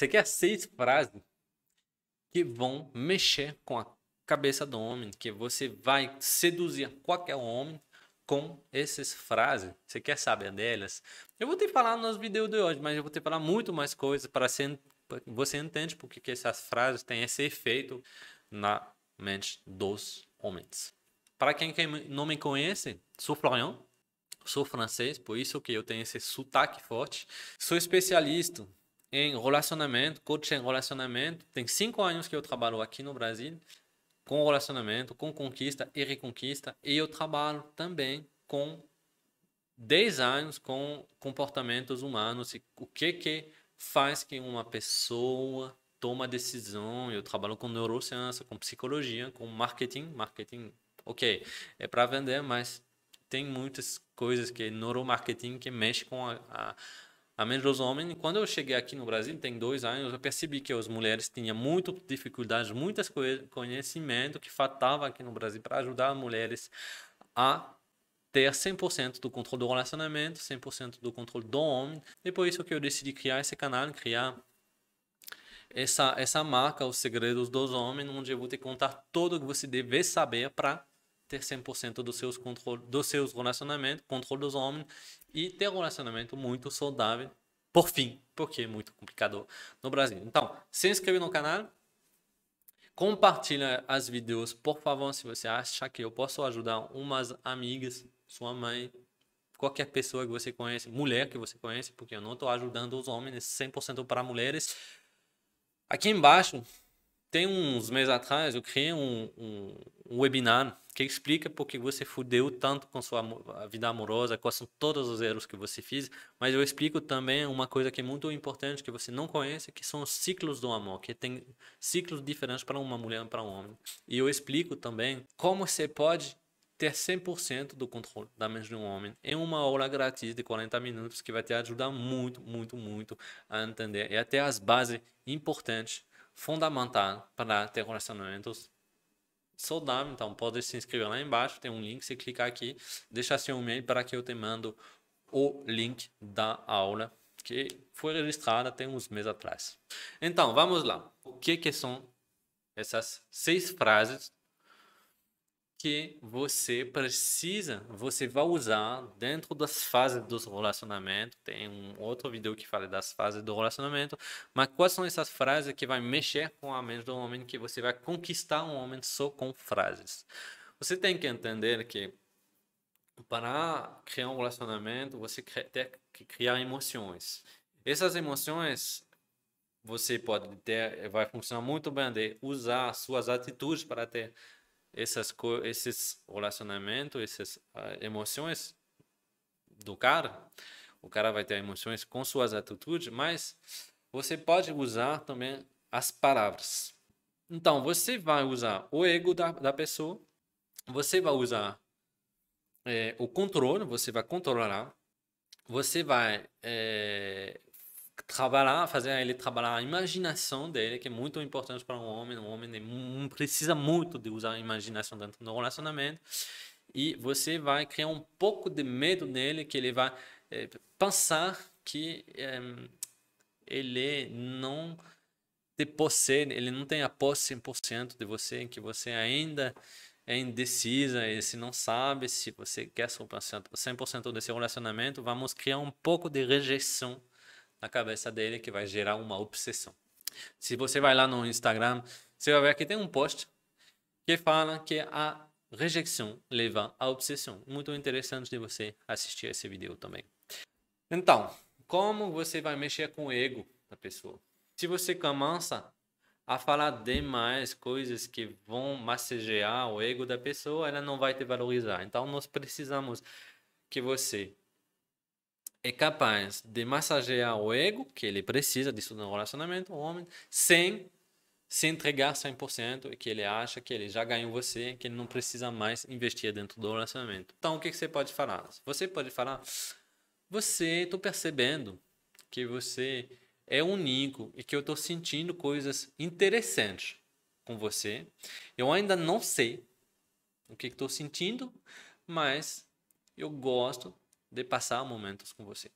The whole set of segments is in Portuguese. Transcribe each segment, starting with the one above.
Você quer seis frases que vão mexer com a cabeça do homem, que você vai seduzir qualquer homem com essas frases. Você quer saber delas? Eu vou te falar nos vídeos de hoje, mas eu vou te falar muito mais coisas para você entender porque que essas frases têm esse efeito na mente dos homens. Para quem não me conhece, sou Florian, sou francês, por isso que eu tenho esse sotaque forte. Sou especialista em relacionamento, coach em relacionamento. Tem cinco anos que eu trabalho aqui no Brasil com relacionamento, com conquista e reconquista. E eu trabalho também com 10 anos com comportamentos humanos e o que que faz que uma pessoa toma decisão. Eu trabalho com neurociência, com psicologia, com marketing. Marketing, ok, é para vender, mas tem muitas coisas que é neuromarketing que mexe com a, a a dos homens. quando eu cheguei aqui no Brasil, tem dois anos, eu percebi que as mulheres tinham muita dificuldade, muitas conhecimento que faltava aqui no Brasil para ajudar as mulheres a ter 100% do controle do relacionamento, 100% do controle do homem. Depois por isso que eu decidi criar esse canal, criar essa, essa marca, Os Segredos dos Homens, onde eu vou te contar tudo o que você deve saber para ter 100% dos seus, controle, dos seus relacionamentos, controle dos homens e ter um relacionamento muito saudável, por fim, porque é muito complicado no Brasil. Então, se inscreve no canal, compartilha as vídeos, por favor, se você acha que eu posso ajudar umas amigas, sua mãe, qualquer pessoa que você conhece, mulher que você conhece, porque eu não estou ajudando os homens, 100% é para mulheres. Aqui embaixo tem uns meses atrás eu criei um, um, um, webinar que explica por que você fudeu tanto com sua vida amorosa, quais são todos os erros que você fez, mas eu explico também uma coisa que é muito importante que você não conhece, que são os ciclos do amor, que tem ciclos diferentes para uma mulher e para um homem. E eu explico também como você pode ter 100% do controle da mente de um homem em uma aula grátis de 40 minutos que vai te ajudar muito, muito, muito a entender e é até as bases importantes fundamental para ter relacionamentos saudáveis, Então, pode se inscrever lá embaixo, tem um link, você clicar aqui, deixa seu e-mail para que eu te mando o link da aula que foi registrada tem uns meses atrás. Então, vamos lá. O que que são essas seis frases que você precisa, você vai usar dentro das fases do relacionamento. Tem um outro vídeo que fala das fases do relacionamento, mas quais são essas frases que vai mexer com a mente do homem que você vai conquistar um homem só com frases? Você tem que entender que para criar um relacionamento, você tem que criar emoções. Essas emoções você pode ter, vai funcionar muito bem de usar suas atitudes para ter essas esses relacionamentos, essas uh, ah, emoções do cara. O cara vai ter emoções com suas atitudes, mas você pode usar também as palavras. Então, você vai usar o ego da, da pessoa, você vai usar é, o controle, você vai controlar, você vai é, trabalhar, fazer ele trabalhar a imaginação dele, que é muito importante para um homem. Um homem precisa muito de usar a imaginação dentro do relacionamento. E você vai criar um pouco de medo nele, que ele vai é, pensar que é, ele não te possui, ele não tem a posse 100% de você, que você ainda é indecisa e se não sabe se você quer 100% desse relacionamento, vamos criar um pouco de rejeição na cabeça dele que vai gerar uma obsessão. Se você vai lá no Instagram, você vai ver que tem um post que fala que a rejeição leva à obsessão. Muito interessante de você assistir esse vídeo também. Então, como você vai mexer com o ego da pessoa? Se você começa a falar demais coisas que vão massagear o ego da pessoa, ela não vai te valorizar. Então, nós precisamos que você é capaz de massagear o ego, que ele precisa disso no relacionamento, o homem, sem se entregar 100% e que ele acha que ele já ganhou você, que ele não precisa mais investir dentro do relacionamento. Então, o que, que você pode falar? Você pode falar, você, estou percebendo que você é único e que eu estou sentindo coisas interessantes com você. Eu ainda não sei o que estou sentindo, mas eu gosto de passar momentos com você.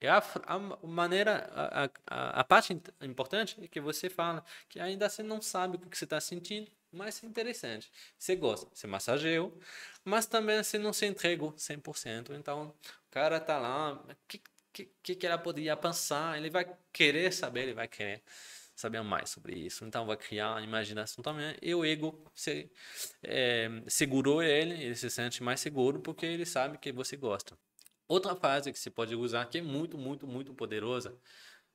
E é a, a maneira, a, a, a, parte importante é que você fala que ainda você não sabe o que você está sentindo, mas é interessante. Você gosta, você massageou, mas também você não se entregou 100%. Então, o cara está lá, o que, que, que ela poderia pensar? Ele vai querer saber, ele vai querer saber mais sobre isso. Então vai criar a imaginação também. E o ego se, é, segurou ele, ele se sente mais seguro porque ele sabe que você gosta. Outra frase que você pode usar, que é muito, muito, muito poderosa,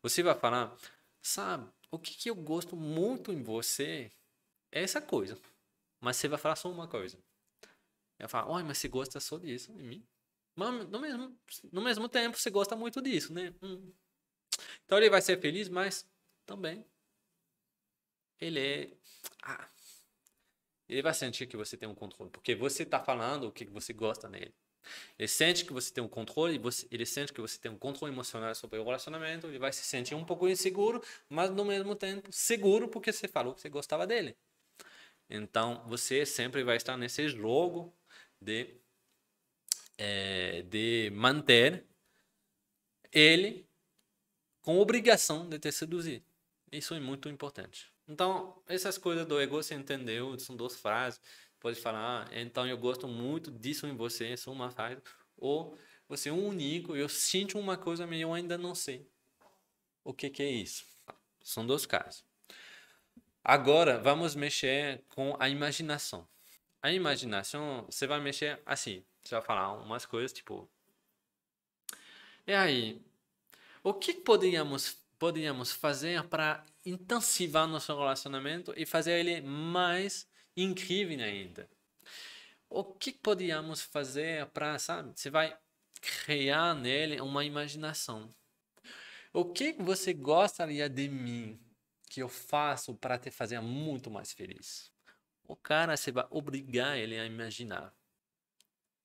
você vai falar, sabe, o que, que eu gosto muito em você é essa coisa. Mas você vai falar só uma coisa. Vai falar, olha, mas você gosta só disso em mim? Mas no mesmo, no mesmo tempo você gosta muito disso, né? Hum. Então ele vai ser feliz, mas também ele é. Ah, ele vai é sentir que você tem um controle, porque você está falando o que você gosta nele. Ele sente que você tem um controle, você, ele sente que você tem um controle emocional sobre o relacionamento, ele vai se sentir um pouco inseguro, mas no mesmo tempo seguro porque você falou que você gostava dele. Então você sempre vai estar nesse jogo de, é, de manter ele com obrigação de te seduzir. Isso é muito importante. Então, essas coisas do ego você entendeu, são duas frases. Pode falar, ah, então eu gosto muito disso em você, sou é uma frase. Ou você é um único, eu sinto uma coisa, mas eu ainda não sei o que, que é isso. São dois casos. Agora, vamos mexer com a imaginação. A imaginação, você vai mexer assim. Você vai falar umas coisas tipo. E aí? O que poderíamos poderíamos fazer para intensivar nosso relacionamento e fazer ele mais incrível ainda? O que poderíamos fazer para, sabe, você vai criar nele uma imaginação. O que você gostaria de mim que eu faço para te fazer muito mais feliz? O cara, você vai obrigar ele a imaginar.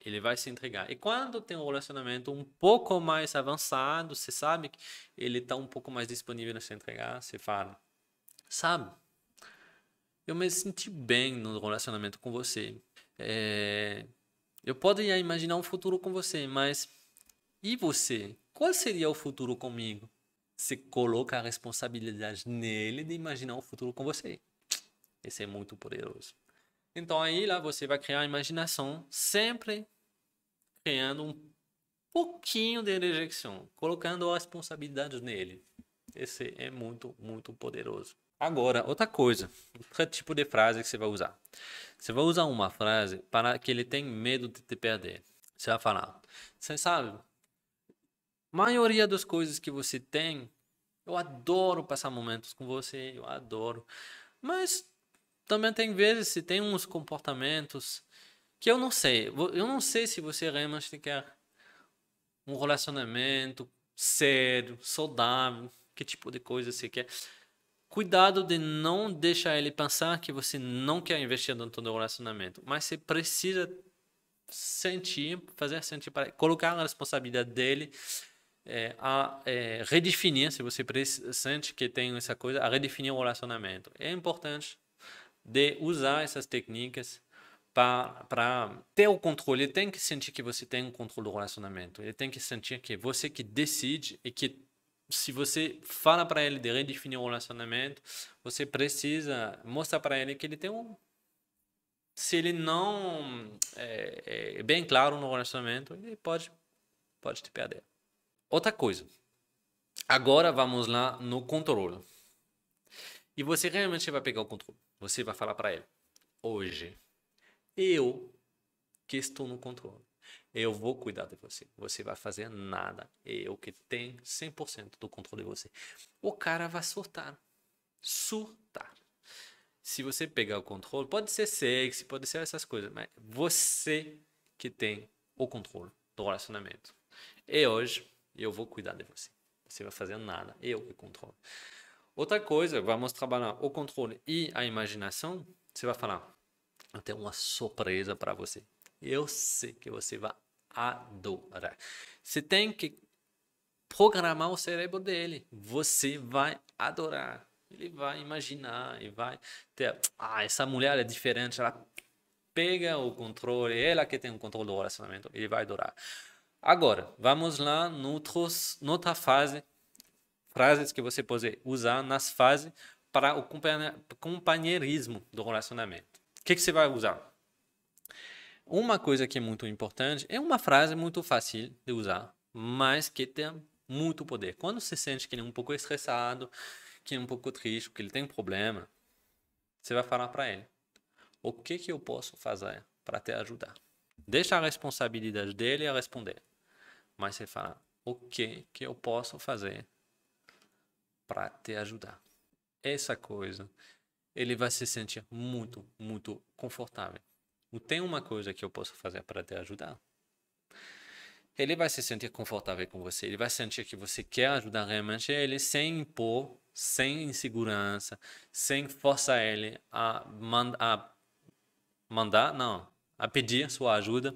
Ele vai se entregar. E quando tem um relacionamento um pouco mais avançado, você sabe que ele está um pouco mais disponível a se entregar, você fala, sabe, eu me senti bem no relacionamento com você. É... Eu poderia imaginar um futuro com você, mas e você? Qual seria o futuro comigo? Você coloca a responsabilidade nele de imaginar o um futuro com você. Esse é muito poderoso. Então aí lá você vai criar a imaginação sempre ganhando um pouquinho de rejeição, colocando as responsabilidades nele. Esse é muito, muito poderoso. Agora, outra coisa, outro tipo de frase que você vai usar. Você vai usar uma frase para que ele tenha medo de te perder. Você vai falar, você sabe, maioria das coisas que você tem, eu adoro passar momentos com você, eu adoro. Mas também tem vezes se tem uns comportamentos que eu não sei. Eu não sei se você realmente quer um relacionamento sério, saudável, que tipo de coisa você quer. Cuidado de não deixar ele pensar que você não quer investir no do relacionamento, mas você precisa sentir, fazer sentir para colocar a responsabilidade dele é, a é, redefinir, se você sente que tem essa coisa, a redefinir o relacionamento. É importante de usar essas técnicas para ter o controle, ele tem que sentir que você tem o um controle do relacionamento. Ele tem que sentir que é você que decide e que se você fala para ele de redefinir o relacionamento, você precisa mostrar para ele que ele tem um se ele não é, é, bem claro no relacionamento, ele pode pode te perder. Outra coisa. Agora vamos lá no controle. E você realmente vai pegar o controle. Você vai falar para ele: "Hoje eu que estou no controle. Eu vou cuidar de você. Você vai fazer nada. Eu que tenho 100% do controle de você. O cara vai surtar. Surtar. Se você pegar o controle, pode ser sexy, pode ser essas coisas, mas você que tem o controle do relacionamento. E hoje eu vou cuidar de você. Você vai fazer nada. Eu que controlo. Outra coisa, vamos trabalhar o controle e a imaginação. Você vai falar, eu tenho uma surpresa para você. Eu sei que você vai adorar. Você tem que programar o cérebro dele. Você vai adorar. Ele vai imaginar e vai ter. Ah, essa mulher é diferente. Ela pega o controle. Ela que tem o controle do relacionamento. Ele vai adorar. Agora, vamos lá noutros, noutra fase. Frases que você pode usar nas fases para o companheirismo do relacionamento que, que você vai usar? Uma coisa que é muito importante é uma frase muito fácil de usar, mas que tem muito poder. Quando você sente que ele é um pouco estressado, que ele é um pouco triste, que ele tem um problema, você vai falar para ele: o que que eu posso fazer para te ajudar? Deixa a responsabilidade dele a responder, mas você fala: o que que eu posso fazer para te ajudar? Essa coisa ele vai se sentir muito, muito confortável. Não tem uma coisa que eu possa fazer para te ajudar. Ele vai se sentir confortável com você, ele vai sentir que você quer ajudar realmente ele sem impor, sem insegurança, sem forçar ele a, mand a mandar, não, a pedir sua ajuda.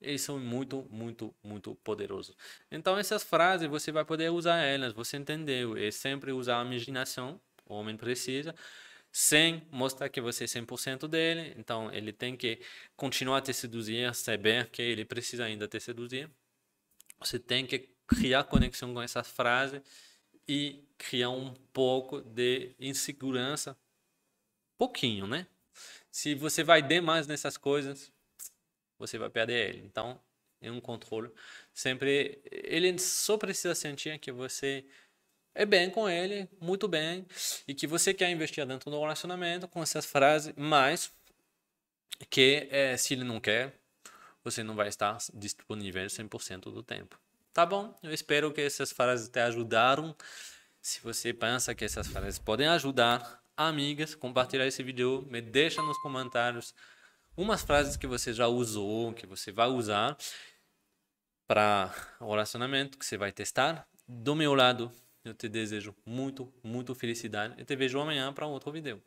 Eles são muito, muito, muito poderosos. Então, essas frases você vai poder usar elas, você entendeu? E é sempre usar a imaginação, o homem precisa sem mostrar que você é 100% dele. Então, ele tem que continuar a te seduzir, saber que ele precisa ainda te seduzir. Você tem que criar conexão com essa frase e criar um pouco de insegurança. Pouquinho, né? Se você vai demais nessas coisas, você vai perder ele. Então, é um controle. Sempre ele só precisa sentir que você é bem com ele, muito bem, e que você quer investir dentro do relacionamento com essas frases, mas que é, se ele não quer, você não vai estar disponível 100% do tempo. Tá bom? Eu espero que essas frases te ajudaram. Se você pensa que essas frases podem ajudar, amigas, compartilhar esse vídeo, me deixa nos comentários umas frases que você já usou, que você vai usar para o relacionamento que você vai testar. Do meu lado, eu te desejo muito, muito felicidade. Eu te vejo amanhã para um outro vídeo.